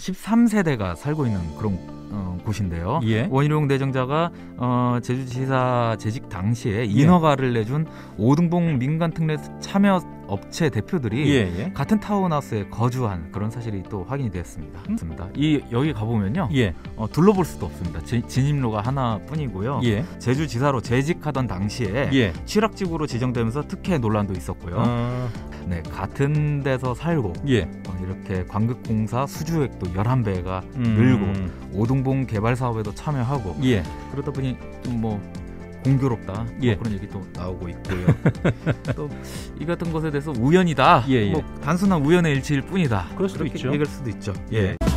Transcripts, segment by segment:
13세대가 살고 있는 그런 어, 곳인데요. 예. 원희룡 대정자가 어, 제주지사 재직 당시에 예. 인허가를 내준 오등봉 민간특례 참여 업체 대표들이 예예. 예. 같은 타운하우스에 거주한 그런 사실이 또 확인이 되었습니다. 음? 이 여기 가보면요, 예. 어, 둘러볼 수도 없습니다. 지, 진입로가 하나뿐이고요. 예. 제주지사로 재직하던 당시에 예. 취락지구로 지정되면서 특혜 논란도 있었고요. 어... 네, 같은 데서 살고 예. 어, 이렇게 광극공사 수주액도 11배가 음. 늘고 오등봉 개발 사업에도 참여하고 예. 그러다 보니 좀 뭐 공교롭다 뭐 예. 뭐 그런 얘기 도 나오고 있고요. 또 이 같은 것에 대해서 우연이다. 예, 예. 뭐 단순한 우연의 일치일 뿐이다. 그럴 수도 있죠. 얘기할 수도 있죠. 예. 예.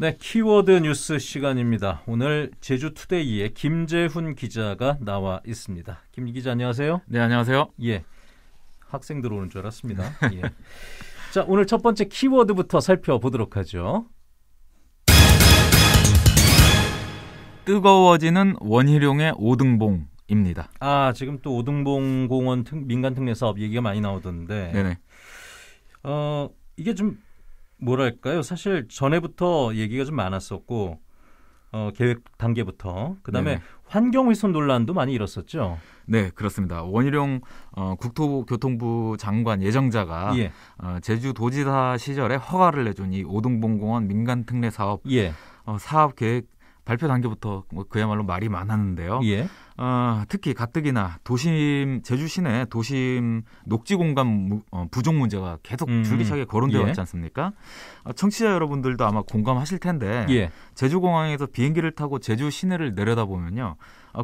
네, 키워드 뉴스 시간입니다. 오늘 제주투데이의 김재훈 기자가 나와 있습니다. 김 기자 안녕하세요. 네, 안녕하세요. 예. 학생 들어오는 줄 알았습니다. 예. 자, 오늘 첫 번째 키워드부터 살펴보도록 하죠. 뜨거워지는 원희룡의 오등봉입니다. 아, 지금 또 오등봉 공원 특, 민간 특례 사업 얘기가 많이 나오던데. 네네. 어, 이게 좀 뭐랄까요? 사실 전에부터 얘기가 좀 많았었고 어, 계획 단계부터 그다음에 네 환경훼손 논란도 많이 일었었죠. 네, 그렇습니다. 원희룡 어, 국토교통부 장관 예정자가 예. 어, 제주도지사 시절에 허가를 내준 이오동봉공원 민간특례 사업 예. 어, 사업 계획 발표 단계부터 뭐 그야말로 말이 많았는데요. 예. 어, 특히 가뜩이나 도심 제주 시내 도심 녹지 공간 무, 어, 부족 문제가 계속 음, 줄기차게 거론되어 예. 왔지 않습니까? 어, 청취자 여러분들도 아마 공감하실 텐데 예. 제주 공항에서 비행기를 타고 제주 시내를 내려다보면요. 어,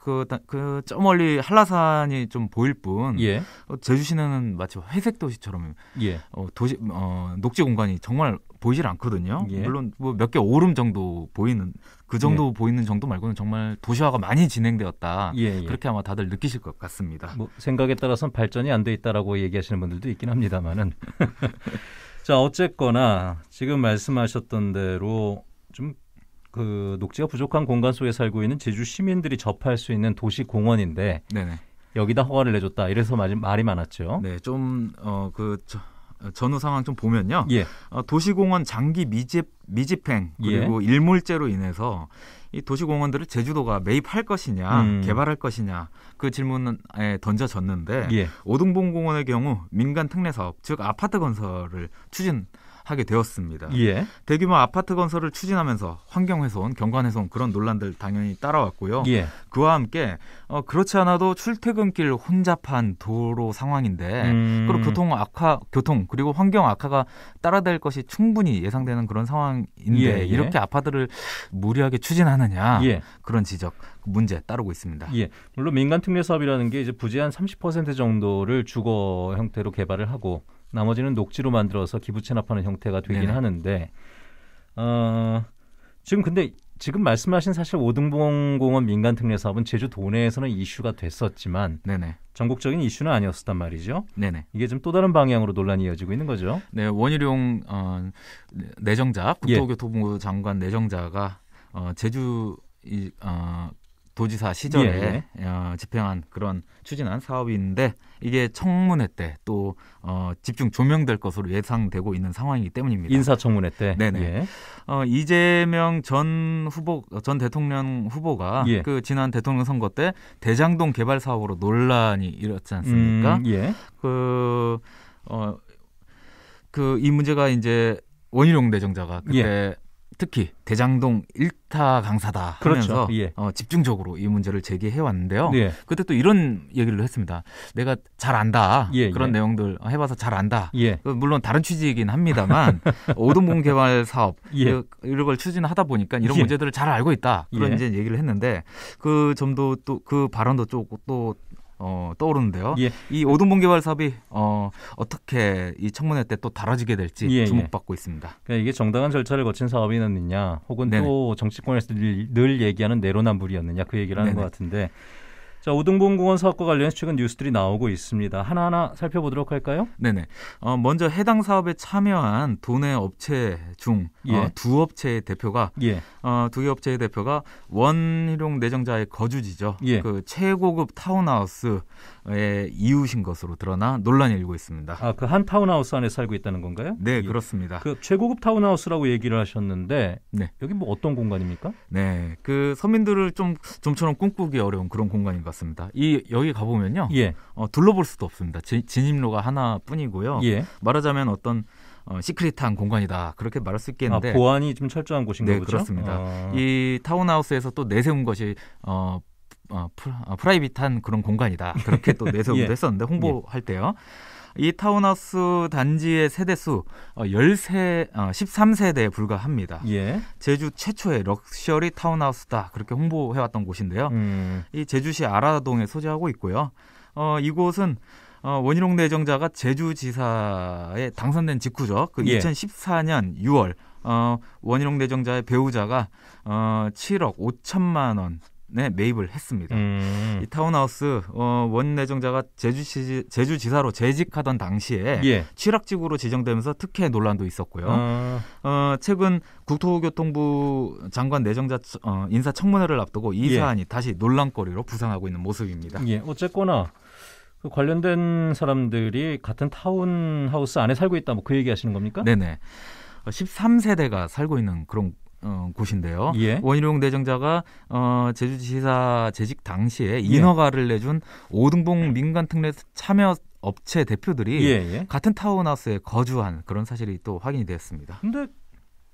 그그저 멀리 한라산이 좀 보일 뿐 예. 어, 제주시는 마치 회색 도시처럼 예. 어, 도시 어, 녹지 공간이 정말 보이질 않거든요. 예. 물론 뭐 몇 개 오름 정도 보이는 그 정도 예. 보이는 정도 말고는 정말 도시화가 많이 진행되었다. 예, 예. 그렇게 아마 다들 느끼실 것 같습니다. 뭐 생각에 따라서는 발전이 안 돼 있다라고 얘기하시는 분들도 있긴 합니다만은 자 어쨌거나 지금 말씀하셨던 대로 좀그 녹지가 부족한 공간 속에 살고 있는 제주 시민들이 접할 수 있는 도시 공원인데 네네. 여기다 허가를 내줬다. 이래서 말이, 말이 많았죠. 네, 좀어그 전후 상황 좀 보면요. 예. 어, 도시공원 장기 미집 미집행 그리고 예. 일몰제로 인해서 이 도시공원들을 제주도가 매입할 것이냐 음. 개발할 것이냐 그 질문에 던져졌는데 예. 오등봉 공원의 경우 민간 특례 사업 즉 아파트 건설을 추진 하게 되었습니다. 예. 대규모 아파트 건설을 추진하면서 환경 훼손, 경관 훼손 그런 논란들 당연히 따라왔고요. 예. 그와 함께 어, 그렇지 않아도 출퇴근길 혼잡한 도로 상황인데 음... 그리고 교통 악화, 교통 그리고 환경 악화가 따라될 것이 충분히 예상되는 그런 상황인데 예, 예. 이렇게 아파트를 무리하게 추진하느냐 예. 그런 지적 그 문제 따르고 있습니다. 예, 물론 민간 특례 사업이라는 게 이제 부지 한30% 정도를 주거 형태로 개발을 하고 나머지는 녹지로 만들어서 기부 채납하는 형태가 되긴 네네. 하는데 어, 지금 근데 지금 말씀하신 사실 오등봉 공원 민간 특례 사업은 제주 도내에서는 이슈가 됐었지만 네네. 전국적인 이슈는 아니었었단 말이죠. 네네. 이게 좀 또 다른 방향으로 논란이 이어지고 있는 거죠. 네, 원희룡 어, 내정자 예. 국토교통부 장관 내정자가 어, 제주 이, 어, 도지사 시절에 예, 어, 집행한 그런 추진한 사업인데 이게 청문회 때 또 어, 집중 조명될 것으로 예상되고 있는 상황이기 때문입니다. 인사청문회 때. 네네. 예. 어, 이재명 전 후보 전 대통령 후보가 예. 그 지난 대통령 선거 때 대장동 개발 사업으로 논란이 일었지 않습니까? 음, 예. 그 어, 그 이 문제가 이제 원희룡 대정자가 그때 예. 특히 대장동 일타 강사다 그렇죠. 하면서 그렇죠. 예. 어, 집중적으로 이 문제를 제기해 왔는데요. 예. 그때 또 이런 얘기를 했습니다. 내가 잘 안다 예, 예. 그런 내용들 해봐서 잘 안다. 예. 그 물론 다른 취지이긴 합니다만 오동공 개발 사업 예. 그, 이런 걸 추진하다 보니까 이런 문제들을 잘 알고 있다 그런 이제 얘기를 했는데 그 점도 또 그 발언도 쪽또 어, 떠오르는데요. 예. 이 오등본 개발 사업이 어, 어떻게 이 청문회 때 또 달아지게 될지 예, 예. 주목받고 예. 있습니다. 그러니까 이게 정당한 절차를 거친 사업이었느냐, 혹은 네네. 또 정치권에서 늘, 늘 얘기하는 내로남불이었느냐 그 얘기를 하는 네네. 것 같은데 자, 오등봉 공원 사업과 관련해서 최근 뉴스들이 나오고 있습니다. 하나하나 살펴보도록 할까요? 네네. 어, 먼저 해당 사업에 참여한 도내 업체 중두 어, 예. 어, 업체의 대표가 예. 어, 두개 업체의 대표가 원희룡 내정자의 거주지죠. 예. 그 최고급 타운하우스의 이웃인 것으로 드러나 논란이 일고 있습니다. 아, 그 한 타운하우스 안에 살고 있다는 건가요? 네, 예. 그렇습니다. 그 최고급 타운하우스라고 얘기를 하셨는데 네. 여기 뭐 어떤 공간입니까? 네, 그 서민들을 좀 좀처럼 꿈꾸기 어려운 그런 공간인 것 같습니다. 이 여기 가보면요. 예. 어, 둘러볼 수도 없습니다. 지, 진입로가 하나뿐이고요. 예. 말하자면 어떤 어, 시크릿한 공간이다 그렇게 말할 수 있겠는데 아, 보안이 좀 철저한 곳인가 네, 보죠. 그렇습니다. 아. 이 타운하우스에서 또 내세운 것이 어, 어, 프라, 아, 프라이빗한 그런 공간이다 그렇게 또 내세우기도 예. 했었는데 홍보할 예. 때요. 이 타운하우스 단지의 세대수 13, 어, 13세대에 어, 불과합니다. 예. 제주 최초의 럭셔리 타운하우스다 그렇게 홍보해왔던 곳인데요. 음. 이 제주시 아라동에 소재하고 있고요. 어, 이곳은 어, 원희룡 내정자가 제주지사에 당선된 직후죠. 그 예. 2014년 6월 어, 원희룡 내정자의 배우자가 어, 7억 5천만 원 네, 매입을 했습니다. 음. 이 타운하우스 어, 원 내정자가 제주시 제주지사로 재직하던 당시에 예. 취락지구로 지정되면서 특혜 논란도 있었고요. 아. 어, 최근 국토교통부 장관 내정자 어, 인사 청문회를 앞두고 이 예. 사안이 다시 논란거리로 부상하고 있는 모습입니다. 예, 어쨌거나 그 관련된 사람들이 같은 타운하우스 안에 살고 있다 뭐 그 얘기하시는 겁니까? 네네. 13세대가 살고 있는 그런 어, 곳인데요. 예. 원희룡 대정자가 어, 제주지사 재직 당시에 예. 인허가를 내준 오등봉 예. 민간특례 참여 업체 대표들이 예예. 예. 같은 타운하우스에 거주한 그런 사실이 또 확인이 되었습니다. 근데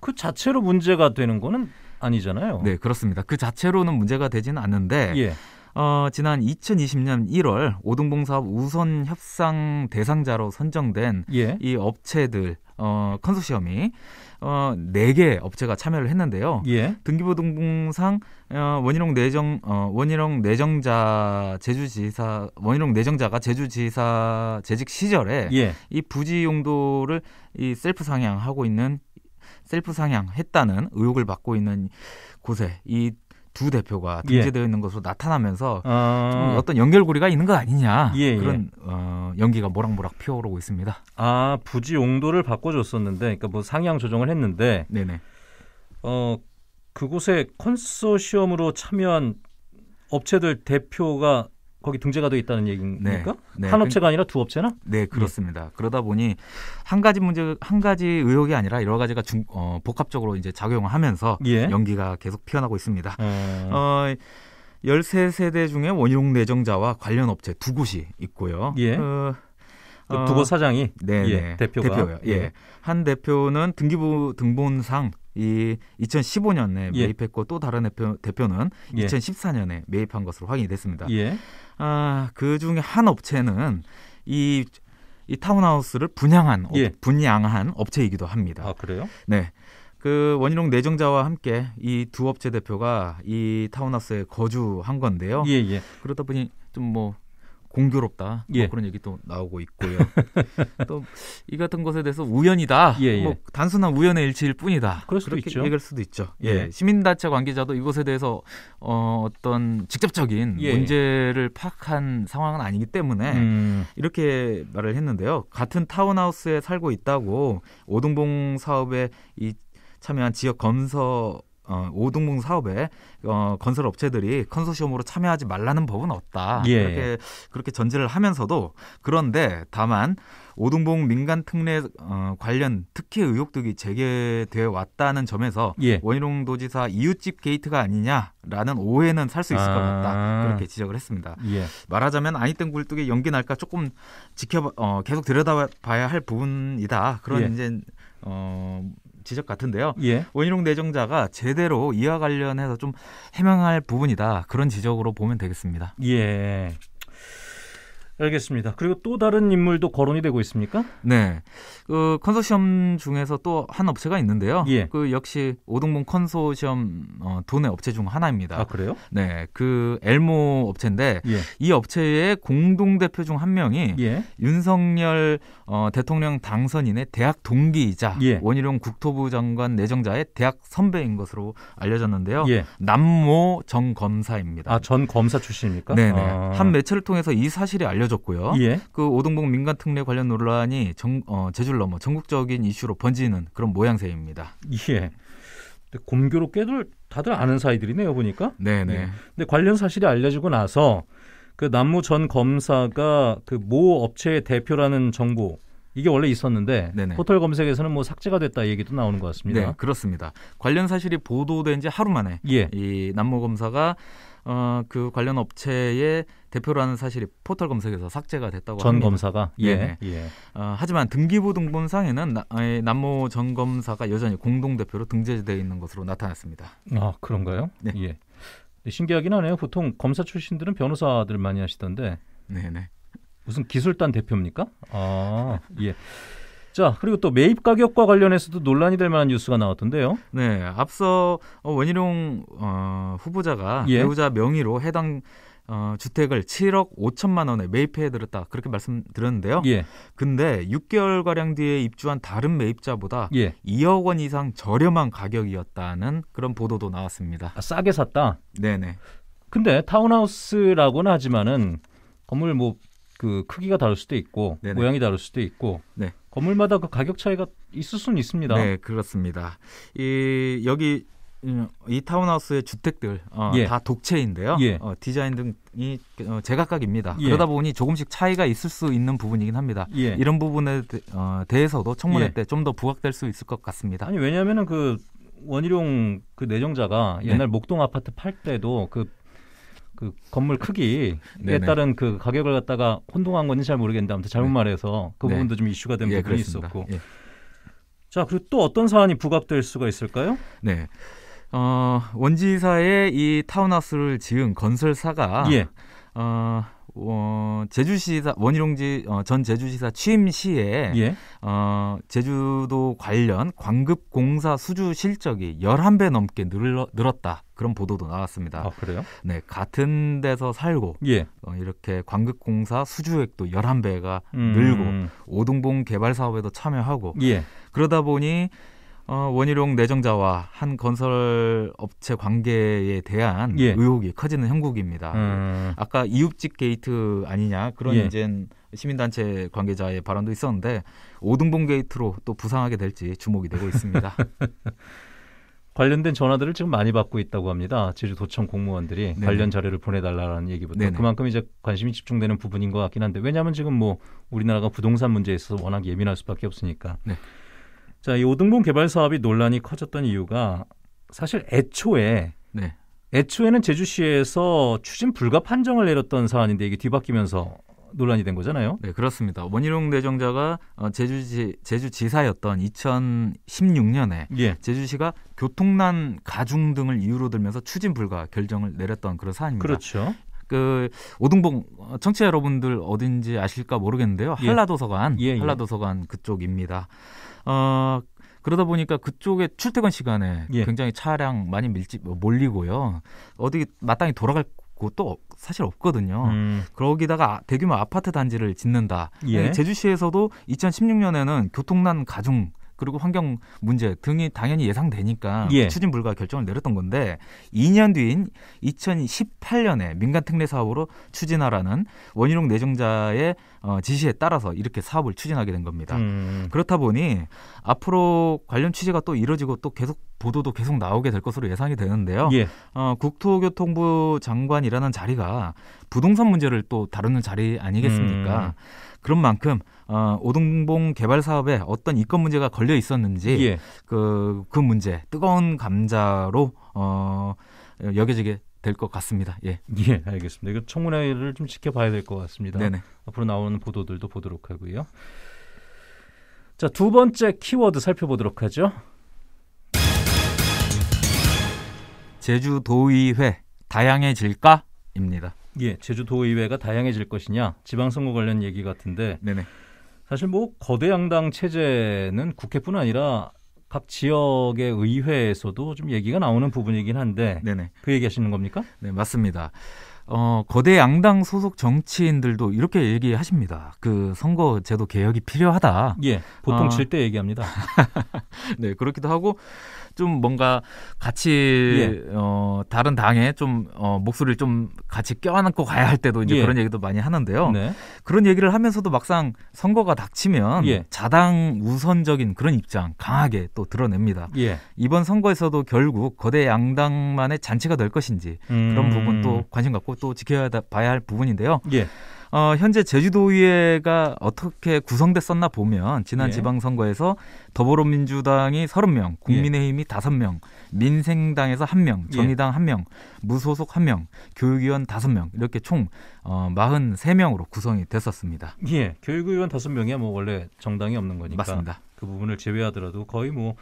그 자체로 문제가 되는 거는 아니잖아요. 네, 그렇습니다. 그 자체로는 문제가 되지는 않는데 예. 어, 지난 2020년 1월 오등봉 사업 우선 협상 대상자로 선정된 예. 이 업체들 어, 컨소시엄이 어, 4개 업체가 참여를 했는데요. 예. 등기부등본상 어, 원희룡 내정 어, 원희룡 내정자 제주지사 원희룡 내정자가 제주지사 재직 시절에 예. 이 부지 용도를 이 셀프 상향하고 있는 셀프 상향했다는 의혹을 받고 있는 곳에 이 두 대표가 예. 등재되어 예. 있는 것으로 나타나면서 어... 좀 어떤 연결고리가 있는 거 아니냐 예, 예. 그런 어, 연기가 모락모락 피어오르고 있습니다. 아 부지 용도를 바꿔줬었는데, 그러니까 뭐 상향 조정을 했는데, 네네. 어 그곳에 컨소시엄으로 참여한 업체들 대표가 거기 등재가 돼 있다는 얘기입니까? 네, 네. 한 업체가 아니라 두 업체나? 네 그렇습니다. 네. 그러다 보니 한 가지 문제, 한 가지 의혹이 아니라 여러 가지가 중, 어, 복합적으로 이제 작용하면서 을 예. 연기가 계속 피어나고 있습니다. 음. 어, 어 13세대 중에 원희룡 내정자와 관련 업체 두 곳이 있고요. 예. 그, 그 어, 그 두곳 사장이 네, 예, 네. 대표가 대표예요. 예. 예. 한 대표는 등기부 등본상 이 2015년에 예. 매입했고 또 다른 대표, 대표는 2014년에 예. 매입한 것으로 확인이 됐습니다. 예. 아, 그 중에 한 업체는 이, 이 타운하우스를 분양한 업, 분양한 업체이기도 합니다. 아, 그래요? 네. 그 원희룡 내정자와 함께 이 두 업체 대표가 이 타운하우스에 거주한 건데요. 예, 예. 그러다 보니 좀 뭐 공교롭다 뭐 예. 뭐 그런 얘기 도 나오고 있고요. 또 이 같은 것에 대해서 우연이다. 예, 예. 뭐 단순한 우연의 일치일 뿐이다. 그럴 수도 그렇게 있죠. 얘기할 수도 있죠. 예. 예. 시민단체 관계자도 이것에 대해서 어, 어떤 직접적인 예. 문제를 파악한 상황은 아니기 때문에 음. 이렇게 말을 했는데요. 같은 타운하우스에 살고 있다고 오동봉 사업에 이 참여한 지역 건설 어, 오동봉 사업에 어, 건설 업체들이 컨소시엄으로 참여하지 말라는 법은 없다. 예. 그렇게 그렇게 전제를 하면서도 그런데 다만 오동봉 민간 특례 어, 관련 특혜 의혹등이 제기되어 왔다는 점에서 예. 원희룡 도지사 이웃집 게이트가 아니냐라는 오해는 살 수 있을 아. 것 같다 아. 그렇게 지적을 했습니다. 예. 말하자면 아니땐 굴뚝에 연기 날까 조금 지켜 어, 계속 들여다봐야 할 부분이다. 그런 예. 이제 어, 지적 같은데요. 예. 원희룡 내정자가 제대로 이와 관련해서 좀 해명할 부분이다. 그런 지적으로 보면 되겠습니다. 예. 알겠습니다. 그리고 또 다른 인물도 거론이 되고 있습니까? 네. 그 컨소시엄 중에서 또 한 업체가 있는데요. 예. 그 역시 오동봉 컨소시엄 어, 도내 업체 중 하나입니다. 아, 그래요? 네. 그 엘모 업체인데 예. 이 업체의 공동 대표 중 한 명이 예. 윤석열 어, 대통령 당선인의 대학 동기이자 예. 원희룡 국토부 장관 내정자의 대학 선배인 것으로 알려졌는데요. 예. 남모 전 검사입니다. 아, 전 검사 출신입니까? 네, 네. 아. 한 매체를 통해서 이 사실이 알려 졌 알려졌고요. 예. 그오동봉 민간 특례 관련 논란이 정, 어, 제줄 넘어 전국적인 이슈로 번지는 그런 모양새입니다. 예. 곰교롭게들 다들 아는 사이들이네요 보니까. 네네. 네. 네. 예. 근데 관련 사실이 알려지고 나서 그 남무 전 검사가 그 모 업체의 대표라는 정보 이게 원래 있었는데 네네. 네. 포털 검색에서는 뭐 삭제가 됐다 얘기도 나오는 것 같습니다. 네, 그렇습니다. 관련 사실이 보도된 지 하루 만에 예. 이남무 검사가 어, 그 관련 업체의 대표라는 사실이 포털 검색에서 삭제가 됐다고 전 합니다. 검사가 예. 예. 네. 어, 하지만 등기부 등본상에는 나, 남모 전 검사가 여전히 공동 대표로 등재되어 있는 것으로 나타났습니다. 아 그런가요? 네. 예. 신기하긴 하네요. 보통 검사 출신들은 변호사들 많이 하시던데. 네네. 네. 무슨 기술단 대표입니까? 아 예. 자, 그리고 또 매입 가격과 관련해서도 논란이 될 만한 뉴스가 나왔던데요. 네, 앞서 어, 원희룡 어, 후보자가 예. 배우자 명의로 해당 어, 주택을 7억 5천만 원에 매입해 드렸다 그렇게 말씀드렸는데요. 예. 근데 6개월 가량 뒤에 입주한 다른 매입자보다 예. 2억 원 이상 저렴한 가격이었다는 그런 보도도 나왔습니다. 아, 싸게 샀다. 네네. 근데 타운하우스라고는 하지만은 건물 뭐그 크기가 다를 수도 있고 네네. 모양이 다를 수도 있고 네. 건물마다 그 가격 차이가 있을 수는 있습니다. 네, 그렇습니다. 이 여기 이 타운하우스의 주택들 어, 예. 다 독채인데요. 예. 어, 디자인 등이 어, 제각각입니다. 예. 그러다 보니 조금씩 차이가 있을 수 있는 부분이긴 합니다. 예. 이런 부분에 대, 어, 해서도 청문회 예. 때좀 더 부각될 수 있을 것 같습니다. 아니 왜냐하면그 원희룡 그 내정자가 네. 옛날 네. 목동 아파트 팔 때도 그그 건물 크기에 네네. 따른 그 가격을 갖다가 혼동한 건지 잘 모르겠는데 아무튼 잘못 네. 말해서 그 네. 부분도 좀 이슈가 된 예, 부분이 그렇습니다. 있었고. 예. 자, 그리고 또 어떤 사안이 부각될 수가 있을까요? 네. 어, 원지사의 이 타운하우스를 지은 건설사가 예. 어, 어, 제주시사 원희룡지 어, 전 제주시사 취임 시에 예. 어, 제주도 관련 광급공사 수주 실적이 열한 배 넘게 늘었다. 그런 보도도 나왔습니다. 아, 그래요? 네, 같은 데서 살고 예. 어, 이렇게 광극공사 수주액도 11배가 음. 늘고 오등봉 개발 사업에도 참여하고 예. 그러다 보니 어, 원희룡 내정자와 한 건설업체 관계에 대한 예. 의혹이 커지는 형국입니다. 음. 아까 이웃집 게이트 아니냐 그런 예. 이제 시민단체 관계자의 발언도 있었는데 오등봉 게이트로 또 부상하게 될지 주목이 되고 있습니다. 관련된 전화들을 지금 많이 받고 있다고 합니다. 제주도청 공무원들이 네네. 관련 자료를 보내달라는 얘기부터 네네. 그만큼 이제 관심이 집중되는 부분인 것 같긴 한데 왜냐하면 지금 뭐 우리나라가 부동산 문제에 있어서 워낙 예민할 수밖에 없으니까. 네. 자, 이 오등분 개발 사업이 논란이 커졌던 이유가 사실 애초에 네. 애초에는 제주시에서 추진 불가 판정을 내렸던 사안인데 이게 뒤바뀌면서 논란이 된 거잖아요. 네, 그렇습니다. 원희룡 대정자가 어, 제주지 제주지사였던 2016년에 예. 제주시가 교통난 가중 등을 이유로 들면서 추진 불가 결정을 내렸던 그런 사안입니다. 그렇죠. 그 오등봉 어, 청취자 여러분들 어딘지 아실까 모르겠는데요. 예. 한라도서관, 예, 예, 한라도서관 그쪽입니다. 어, 그러다 보니까 그쪽에 출퇴근 시간에 예. 굉장히 차량 많이 밀집 뭐 몰리고요. 어디 마땅히 돌아갈 있고 또 사실 없거든요. 음. 그러기다가 대규모 아파트 단지를 짓는다. 예. 제주시에서도 2016년에는 교통난 가중 그리고 환경 문제 등이 당연히 예상되니까 예. 추진 불가 결정을 내렸던 건데 2년 뒤인 2018년에 민간 특례 사업으로 추진하라는 원희룡 내정자의 어, 지시에 따라서 이렇게 사업을 추진하게 된 겁니다. 음. 그렇다 보니 앞으로 관련 취재가 또 이뤄지고 또 계속 보도도 계속 나오게 될 것으로 예상이 되는데요. 예. 어, 국토교통부 장관이라는 자리가 부동산 문제를 또 다루는 자리 아니겠습니까? 음. 그런 만큼 어, 오동봉 개발 사업에 어떤 이권 문제가 걸려 있었는지 예. 그, 그 문제 뜨거운 감자로 어, 여겨지게 될 것 같습니다. 예. 예, 알겠습니다. 이거 청문회를 좀 지켜봐야 될 것 같습니다. 네네. 앞으로 나오는 보도들도 보도록 하고요. 자, 두 번째 키워드 살펴보도록 하죠. 제주도의회 다양해질까입니다. 예, 제주도의회가 다양해질 것이냐 지방선거 관련 얘기 같은데 네네. 사실 뭐 거대 양당 체제는 국회뿐 아니라 각 지역의 의회에서도 좀 얘기가 나오는 부분이긴 한데 네네. 그 얘기하시는 겁니까? 네 맞습니다. 어, 거대 양당 소속 정치인들도 이렇게 얘기하십니다. 그 선거제도 개혁이 필요하다. 예, 보통 어. 질때 얘기합니다. 네, 그렇기도 하고 좀 뭔가 같이 예. 어, 다른 당에 좀 어, 목소리를 좀 같이 껴안고 가야 할 때도 이제 예. 그런 얘기도 많이 하는데요. 네. 그런 얘기를 하면서도 막상 선거가 닥치면 예. 자당 우선적인 그런 입장 강하게 또 드러냅니다. 예. 이번 선거에서도 결국 거대 양당만의 잔치가 될 것인지 음... 그런 부분도 관심 갖고 또 지켜봐야 할 부분인데요. 예. 어, 현재 제주도의회가 어떻게 구성됐었나 보면 지난 예. 지방선거에서 더불어민주당이 30명, 예. 국민의힘이 예. 5명, 민생당에서 1명, 정의당 예. 1명, 무소속 1명, 교육위원 5명 이렇게 총 어, 43명으로 구성이 됐었습니다. 예, 교육위원 5명이야 뭐 원래 정당이 없는 거니까 맞습니다. 그 부분을 제외하더라도 거의 뭐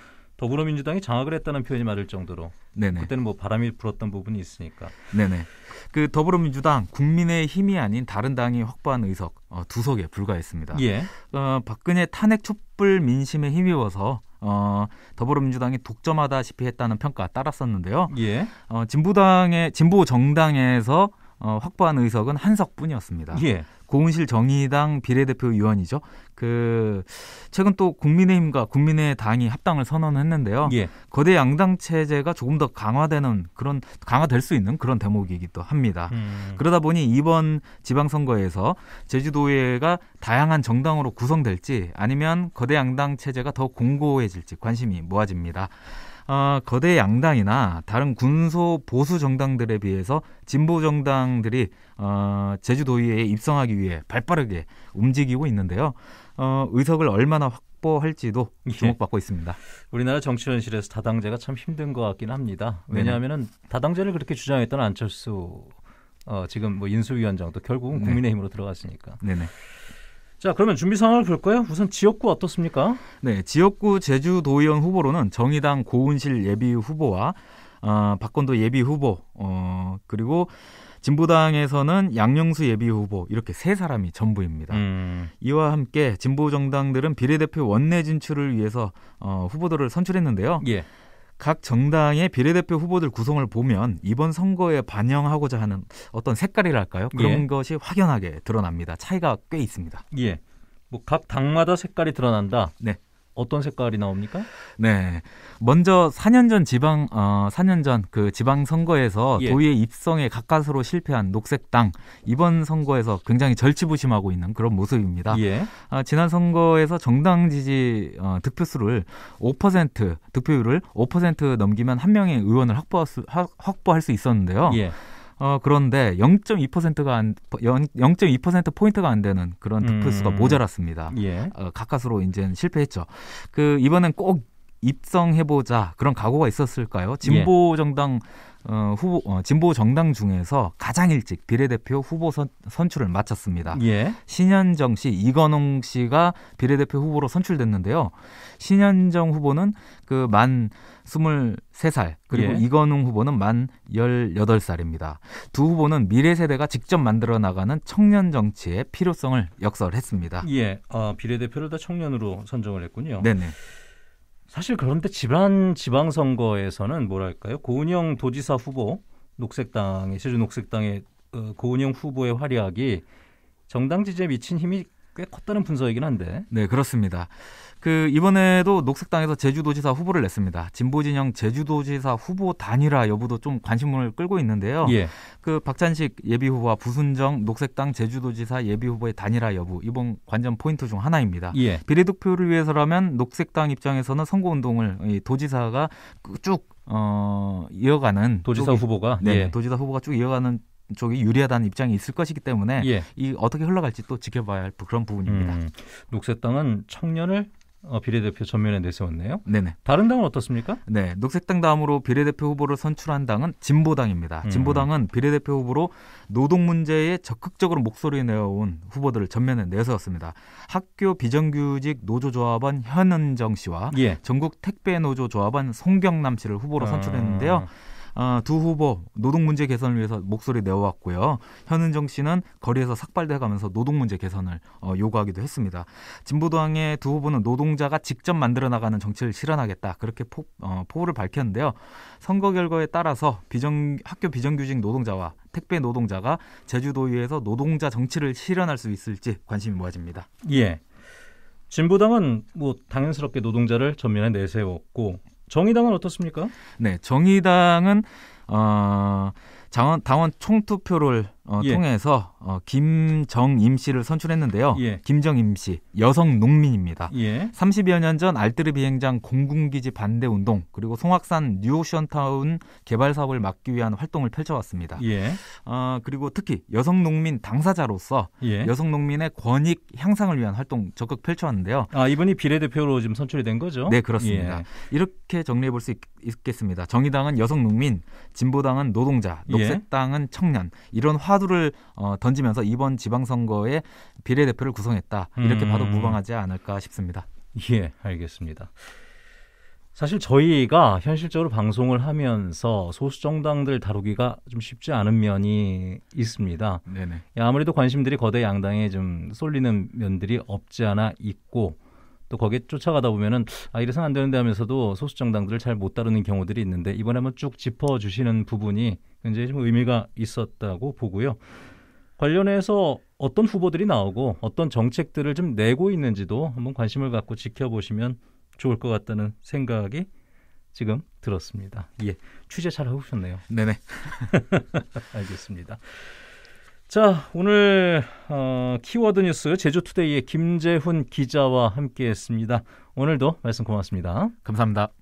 더불어민주당이 장악을 했다는 표현이 맞을 정도로 네네. 그때는 뭐 바람이 불었던 부분이 있으니까. 네네. 그 더불어민주당 국민의 힘이 아닌 다른 당이 확보한 의석 어, 두 석에 불과했습니다. 예. 어, 박근혜 탄핵 촛불 민심에 힘입어서 어, 더불어민주당이 독점하다시피 했다는 평가 따랐었는데요. 예. 어, 진보당의 진보 정당에서 어, 확보한 의석은 한 석뿐이었습니다. 예. 고은실 정의당 비례대표 의원이죠. 그 최근 또 국민의힘과 국민의당이 합당을 선언했는데요. 예. 거대 양당 체제가 조금 더 강화되는 그런 강화될 수 있는 그런 대목이기도 합니다. 음. 그러다 보니 이번 지방선거에서 제주도회가 의 다양한 정당으로 구성될지 아니면 거대 양당 체제가 더 공고해질지 관심이 모아집니다. 어, 거대 양당이나 다른 군소 보수 정당들에 비해서 진보 정당들이 어, 제주도의회에 입성하기 위해 발빠르게 움직이고 있는데요. 어, 의석을 얼마나 확보할지도 예. 주목받고 있습니다. 우리나라 정치 현실에서 다당제가 참 힘든 것 같긴 합니다. 왜냐하면은 다당제를 그렇게 주장했던 안철수 어, 지금 뭐 인수위원장도 결국은 네. 국민의힘으로 들어갔으니까. 네네. 자, 그러면 준비 상황을 볼까요? 우선 지역구 어떻습니까? 네, 지역구 제주도의원 후보로는 정의당 고은실 예비 후보와 어, 박건도 예비 후보 어, 그리고 진보당에서는 양영수 예비 후보 이렇게 세 사람이 전부입니다. 음. 이와 함께 진보 정당들은 비례대표 원내 진출을 위해서 어, 후보들을 선출했는데요. 예. 각 정당의 비례대표 후보들 구성을 보면 이번 선거에 반영하고자 하는 어떤 색깔이랄까요? 그런 예. 것이 확연하게 드러납니다. 차이가 꽤 있습니다. 예. 뭐각 당마다 색깔이 드러난다. 네. 어떤 색깔이 나옵니까? 네. 먼저 4년 전 지방 어 4년 전 그 지방 선거에서 예. 도의회 입성에 가까스로 실패한 녹색당 이번 선거에서 굉장히 절치부심하고 있는 그런 모습입니다. 예. 아, 지난 선거에서 정당 지지 어, 득표수를 5% 득표율을 5% 넘기면 한 명의 의원을 확보할 수, 확, 보할수 있었는데요. 예. 어, 그런데 0.2%가 안0.2% 포인트가 안 되는 그런 득표수가 음. 모자랐습니다. 예. 어, 가까스로 이제는 실패했죠. 그 이번엔 꼭 입성해보자 그런 각오가 있었을까요? 진보 예. 정당 예. 어, 후보 어, 진보 정당 중에서 가장 일찍 비례대표 후보 선, 선출을 마쳤습니다. 예. 신현정 씨, 이건홍 씨가 비례대표 후보로 선출됐는데요. 신현정 후보는 그만 23살 그리고 예. 이건홍 후보는 만 18살입니다. 두 후보는 미래 세대가 직접 만들어 나가는 청년 정치의 필요성을 역설했습니다. 예. 어, 비례대표를 다 청년으로 선정을 했군요. 네네. 사실 그런데 지방 지방 선거에서는 뭐랄까요 고은영 도지사 후보 녹색당의 제주 녹색당의 어, 고은영 후보의 활약이 정당 지지에 미친 힘이 꽤 컸다는 분석이긴 한데. 네, 그렇습니다. 그 이번에도 녹색당에서 제주도지사 후보를 냈습니다. 진보진영 제주도지사 후보 단일화 여부도 좀 관심을 끌고 있는데요. 예. 그 박찬식 예비후보와 부순정 녹색당 제주도지사 예비후보의 단일화 여부 이번 관전 포인트 중 하나입니다. 예. 비례득표를 위해서라면 녹색당 입장에서는 선거운동을 도지사가 쭉 어, 이어가는 도지사 쪽이, 후보가 네 예. 도지사 후보가 쭉 이어가는 쪽이 유리하다는 입장이 있을 것이기 때문에 예. 이 어떻게 흘러갈지 또 지켜봐야 할 그런 부분입니다. 음, 녹색당은 청년을 어, 비례대표 전면에 내세웠네요. 네네. 다른 당은 어떻습니까? 네, 녹색당 다음으로 비례대표 후보를 선출한 당은 진보당입니다. 음. 진보당은 비례대표 후보로 노동 문제에 적극적으로 목소리 내어온 후보들을 전면에 내세웠습니다. 학교 비정규직 노조조합원 현은정 씨와 예. 전국 택배 노조조합원 송경남 씨를 후보로 선출했는데요. 아. 어, 두 후보 노동 문제 개선을 위해서 목소리 내왔고요. 어 현은정 씨는 거리에서 삭발돼 가면서 노동 문제 개선을 어, 요구하기도 했습니다. 진보당의 두 후보는 노동자가 직접 만들어 나가는 정치를 실현하겠다 그렇게 포, 어, 포부를 밝혔는데요. 선거 결과에 따라서 비정, 학교 비정규직 노동자와 택배 노동자가 제주도의회에서 노동자 정치를 실현할 수 있을지 관심이 모아집니다. 예. 진보당은 뭐 당연스럽게 노동자를 전면에 내세웠고 정의당은 어떻습니까? 네, 정의당은 어, 당원, 당원 총투표를 어, 예. 통해서 어, 김정임 씨를 선출했는데요. 예. 김정임 씨 여성 농민입니다. 예. 30여 년 전알뜰르 비행장 공군기지 반대 운동 그리고 송악산 뉴오션타운 개발 사업을 막기 위한 활동을 펼쳐왔습니다. 예. 어, 그리고 특히 여성 농민 당사자로서 예. 여성 농민의 권익 향상을 위한 활동 적극 펼쳐왔는데요. 아 이분이 비례대표로 지금 선출이 된 거죠? 네 그렇습니다. 예. 이렇게 정리해 볼 수 있겠습니다. 정의당은 여성 농민, 진보당은 노동자, 녹색당은 청년 이런 화 화두를 어, 던지면서 이번 지방선거에 비례대표를 구성했다 이렇게 음. 봐도 무방하지 않을까 싶습니다. 예, 알겠습니다. 사실 저희가 현실적으로 방송을 하면서 소수 정당들 다루기가 좀 쉽지 않은 면이 있습니다. 네네. 예, 아무래도 관심들이 거대 양당에 좀 쏠리는 면들이 없지 않아 있고 또 거기에 쫓아가다 보면은 아이래선안 되는데 하면서도 소수 정당들을 잘 못 다루는 경우들이 있는데 이번에 한번 쭉 짚어 주시는 부분이 굉장히 좀 의미가 있었다고 보고요. 관련해서 어떤 후보들이 나오고 어떤 정책들을 좀 내고 있는지도 한번 관심을 갖고 지켜보시면 좋을 것 같다는 생각이 지금 들었습니다. 예. 취재 잘 하고 오셨네요. 네네. 알겠습니다. 자, 오늘 어, 키워드 뉴스 제주투데이의 김재훈 기자와 함께했습니다. 오늘도 말씀 고맙습니다. 감사합니다.